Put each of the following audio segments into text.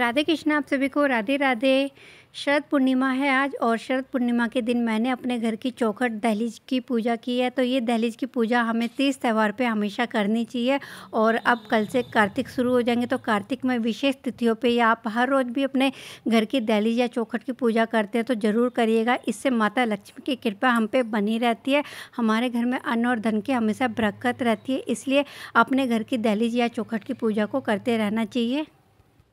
राधे कृष्ण आप सभी को राधे राधे शरद पूर्णिमा है आज और शरद पूर्णिमा के दिन मैंने अपने घर की चौखट दहलीज की पूजा की है तो ये दहलीज की पूजा हमें तीस त्यौहार पे हमेशा करनी चाहिए और अब कल से कार्तिक शुरू हो जाएंगे तो कार्तिक में विशेष तिथियों पे या आप हर रोज़ भी अपने घर की दहलीज या चौखट की पूजा करते हैं तो ज़रूर करिएगा इससे माता लक्ष्मी की कृपा हम पे बनी रहती है हमारे घर में अन्न और धन की हमेशा बरकत रहती है इसलिए अपने घर की दहलीज या चौखट की पूजा को करते रहना चाहिए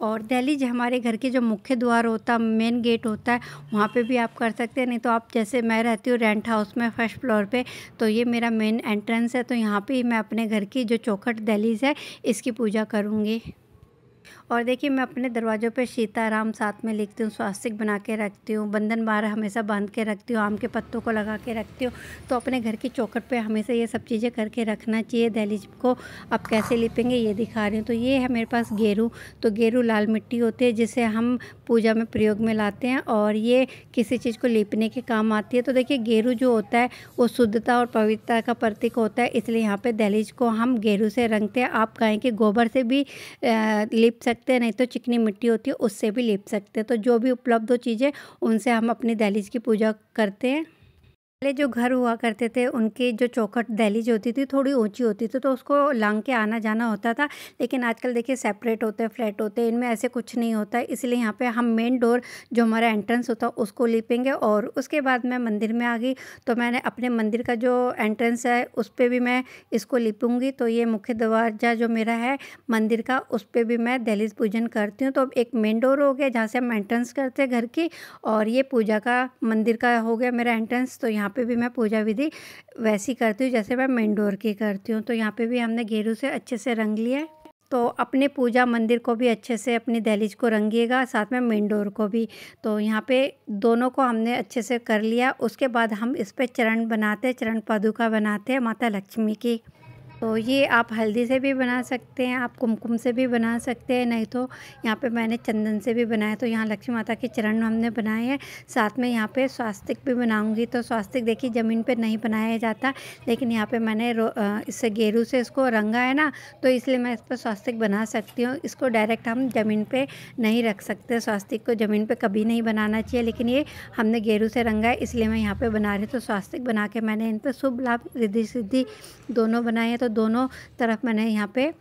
और दहलीज हमारे घर के जो मुख्य द्वार होता है मेन गेट होता है वहाँ पे भी आप कर सकते हैं नहीं तो आप जैसे मैं रहती हूँ रेंट हाउस में फर्स्ट फ्लोर पे तो ये मेरा मेन एंट्रेंस है तो यहाँ पे ही मैं अपने घर की जो चौखट दहलीज है इसकी पूजा करूँगी और देखिए मैं अपने दरवाज़ों पे सीताराम साथ में लिखती हूँ स्वास्तिक बना के रखती हूँ बंधन बार हमेशा बांध के रखती हूँ आम के पत्तों को लगा के रखती हूँ तो अपने घर की चौकट पर हमेशा ये सब चीज़ें करके रखना चाहिए दहलीज को आप कैसे लिपेंगे ये दिखा रही हूँ तो ये है मेरे पास गेरू तो गेरू लाल मिट्टी होती है जिसे हम पूजा में प्रयोग में लाते हैं और ये किसी चीज़ को लिपने के काम आती है तो देखिए गेरू जो होता है वो शुद्धता और पवित्रता का प्रतीक होता है इसलिए यहाँ पर दहलीज को हम गेरू से रंगते हैं आप कहें कि गोबर से भी लिप सकते सकते हैं नहीं तो चिकनी मिट्टी होती है उससे भी लीप सकते हैं तो जो भी उपलब्ध हो चीज़ें उनसे हम अपनी दहलीज की पूजा करते हैं पहले जो घर हुआ करते थे उनकी जो चौखट दहली जो होती थी थोड़ी ऊंची होती थी तो उसको लांग के आना जाना होता था लेकिन आजकल देखिए सेपरेट होते हैं फ्लैट होते हैं इनमें ऐसे कुछ नहीं होता है इसलिए यहाँ पे हम मेन डोर जो हमारा एंट्रेंस होता है उसको लिपेंगे और उसके बाद मैं मंदिर में आ गई तो मैंने अपने मंदिर का जो एंट्रेंस है उस पर भी मैं इसको लिपूँगी तो ये मुख्य दरवाज़ा जो मेरा है मंदिर का उस पर भी मैं दहलीज पूजन करती हूँ तो एक मेन डोर हो गया जहाँ से हम एंट्रेंस करते हैं घर की और ये पूजा का मंदिर का हो गया मेरा एंट्रेंस तो यहाँ यहाँ पे भी मैं पूजा विधि वैसी करती हूँ जैसे मैं मेंढोर की करती हूँ तो यहाँ पे भी हमने घेरू से अच्छे से रंग लिया है तो अपने पूजा मंदिर को भी अच्छे से अपनी दहलीज को रंगिएगा साथ में मेन को भी तो यहाँ पे दोनों को हमने अच्छे से कर लिया उसके बाद हम इस पर चरण बनाते हैं चरण पादुका बनाते हैं माता लक्ष्मी की तो ये आप हल्दी से भी बना सकते हैं आप कुमकुम से भी बना सकते हैं नहीं तो यहाँ पे मैंने चंदन से भी बनाया तो यहाँ लक्ष्मी माता के चरण हमने बनाए हैं साथ में यहाँ पे स्वास्तिक भी बनाऊंगी तो स्वास्तिक देखिए ज़मीन पे नहीं बनाया जाता लेकिन यहाँ पे मैंने इससे गेरू से इसको रंगा है ना तो इसलिए मैं इस पर स्वास्तिक बना सकती हूँ इसको डायरेक्ट हम ज़मीन पर नहीं रख सकते स्वास्तिक को ज़मीन पर कभी नहीं बनाना चाहिए लेकिन ये हमने गेरू से रंगा है इसलिए मैं यहाँ पर बना रही हूँ तो स्वास्तिक बना के मैंने इन पर शुभ लाभ रिद्धि सिद्धि दोनों बनाए हैं तो तो दोनों तरफ मैंने यहाँ पे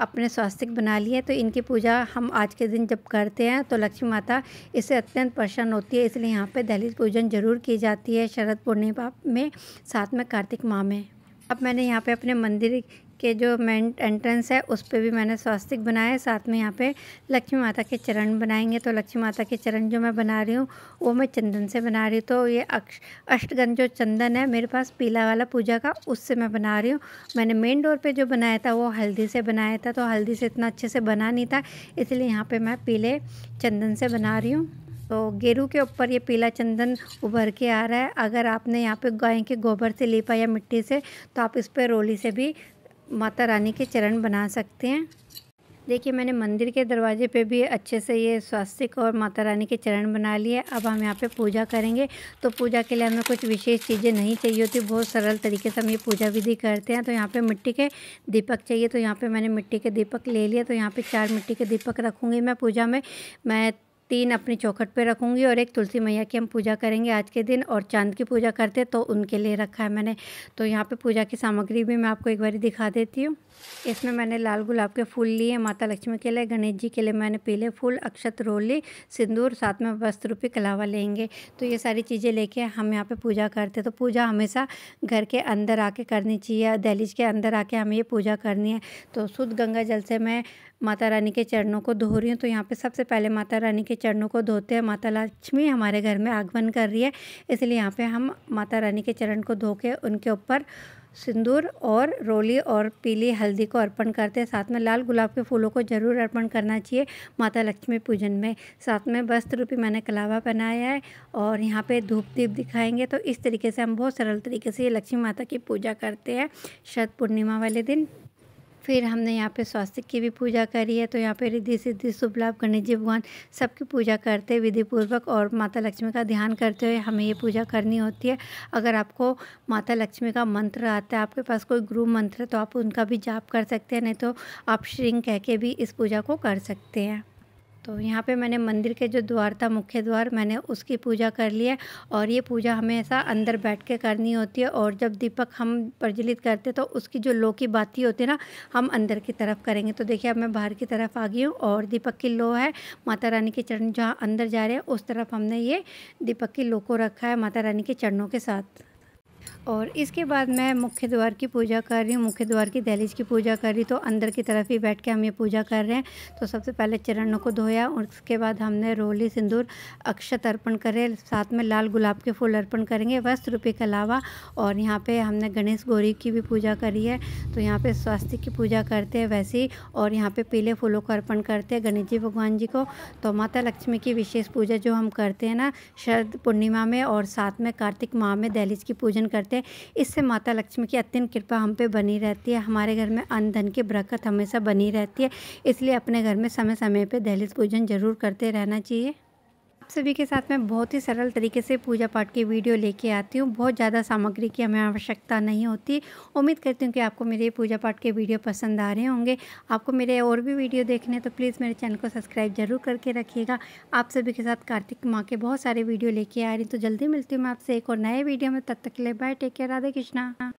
अपने स्वास्तिक बना लिए तो इनकी पूजा हम आज के दिन जब करते हैं तो लक्ष्मी माता इससे अत्यंत प्रसन्न होती है इसलिए यहाँ पे दहलीज पूजन जरूर की जाती है शरद पूर्णिमा में साथ में कार्तिक माह में अब मैंने यहाँ पे अपने मंदिर के जो मेन एंट्रेंस है उस पर भी मैंने स्वास्तिक बनाया है साथ में यहाँ पे लक्ष्मी माता के चरण बनाएंगे तो लक्ष्मी माता के चरण जो मैं बना रही हूँ वो मैं चंदन से बना रही हूँ तो ये अक्ष अष्टगन जो चंदन है मेरे पास पीला वाला पूजा का उससे मैं बना रही हूँ मैंने मेन डोर पर जो बनाया था वो हल्दी से बनाया था तो हल्दी से इतना अच्छे से बना नहीं था इसलिए यहाँ पर मैं पीले चंदन से बना रही हूँ तो गेरू के ऊपर ये पीला चंदन उभर के आ रहा है अगर आपने यहाँ पे गाय के गोबर से लीपा या मिट्टी से तो आप इस पर रोली से भी माता रानी के चरण बना सकते हैं देखिए मैंने मंदिर के दरवाजे पे भी अच्छे से ये स्वास्तिक और माता रानी के चरण बना लिए अब हम यहाँ पे पूजा करेंगे तो पूजा के लिए हमें कुछ विशेष चीज़ें नहीं चाहिए होती बहुत सरल तरीके से हम ये पूजा विधि करते हैं तो यहाँ पे मिट्टी के दीपक चाहिए तो यहाँ पे मैंने मिट्टी के दीपक ले लिया तो यहाँ पर चार मिट्टी के दीपक रखूँगी मैं पूजा में मैं तीन अपनी चौखट पे रखूँगी और एक तुलसी मैया की हम पूजा करेंगे आज के दिन और चांद की पूजा करते तो उनके लिए रखा है मैंने तो यहाँ पे पूजा की सामग्री भी मैं आपको एक बार दिखा देती हूँ इसमें मैंने लाल गुलाब के फूल लिए माता लक्ष्मी के लिए गणेश जी के लिए मैंने पीले फूल अक्षत रोली सिंदूर साथ में वस्त्र रूपी कलावा लेंगे तो ये सारी चीज़ें लेके हम यहाँ पे पूजा करते हैं तो पूजा हमेशा घर के अंदर आके करनी चाहिए दहलीज के अंदर आके हमें ये पूजा करनी है तो शुद्ध गंगा जल से मैं माता रानी के चरणों को धो रही हूँ तो यहाँ पे सबसे पहले माता रानी के चरणों को धोते हैं माता लक्ष्मी हमारे घर में आगमन कर रही है इसलिए यहाँ पे हम माता रानी के चरण को धो के उनके ऊपर सिंदूर और रोली और पीली हल्दी को अर्पण करते हैं साथ में लाल गुलाब के फूलों को ज़रूर अर्पण करना चाहिए माता लक्ष्मी पूजन में साथ में वस्त्र रूपी मैंने कलावा पहनाया है और यहाँ पे धूप दीप दिखाएंगे तो इस तरीके से हम बहुत सरल तरीके से ये लक्ष्मी माता की पूजा करते हैं शत पूर्णिमा वाले दिन फिर हमने यहाँ पे स्वास्तिक की भी पूजा करी है तो यहाँ पे रिद्धि सिद्धि शुभ लाभ गणेश जी भगवान सबकी पूजा करते विधिपूर्वक और माता लक्ष्मी का ध्यान करते हुए हमें ये पूजा करनी होती है अगर आपको माता लक्ष्मी का मंत्र आता है आपके पास कोई गुरु मंत्र है तो आप उनका भी जाप कर सकते हैं नहीं तो आप श्रृंग कह के भी इस पूजा को कर सकते हैं तो यहाँ पे मैंने मंदिर के जो द्वार था मुख्य द्वार मैंने उसकी पूजा कर ली है और ये पूजा हमेशा अंदर बैठ के करनी होती है और जब दीपक हम प्रज्वलित करते तो उसकी जो लो की बाती होती है ना हम अंदर की तरफ करेंगे तो देखिए अब मैं बाहर की तरफ आ गई हूँ और दीपक की लो है माता रानी के चरण जहाँ अंदर जा रहे हैं उस तरफ हमने ये दीपक की लो को रखा है माता रानी के चरणों के साथ और इसके बाद मैं मुख्य द्वार की पूजा कर रही हूँ मुख्य द्वार की दहलीज की पूजा कर रही तो अंदर की तरफ ही बैठ के हम ये पूजा कर रहे हैं तो सबसे पहले चरणों को धोया और उसके बाद हमने रोली सिंदूर अक्षत अर्पण करे साथ में लाल गुलाब के फूल अर्पण करेंगे वस्त्र रूपी के अलावा और यहाँ पे हमने गणेश गौरी की भी पूजा करी है तो यहाँ पर स्वास्थ्य की पूजा करते हैं वैसे और यहाँ पर पीले फूलों को अर्पण करते हैं गणेश जी भगवान जी को तो माता लक्ष्मी की विशेष पूजा जो हम करते हैं ना शरद पूर्णिमा में और साथ में कार्तिक माह में दहलीज की पूजन करते हैं इससे माता लक्ष्मी की अत्यंत कृपा हम पे बनी रहती है हमारे घर में अन्न धन की बरकत हमेशा बनी रहती है इसलिए अपने घर में समय समय पर दहलीज पूजन ज़रूर करते रहना चाहिए आप सभी के साथ मैं बहुत ही सरल तरीके से पूजा पाठ की वीडियो लेके आती हूँ बहुत ज़्यादा सामग्री की हमें आवश्यकता नहीं होती उम्मीद करती हूँ कि आपको मेरे पूजा पाठ के वीडियो पसंद आ रहे होंगे आपको मेरे और भी वीडियो देखने तो प्लीज़ मेरे चैनल को सब्सक्राइब जरूर करके रखिएगा आप सभी के साथ कार्तिक माँ के बहुत सारे वीडियो लेके आ रही तो जल्दी मिलती हूँ मैं आपसे एक और नए वीडियो में तब तक के लिए bye take care Radhe Krishna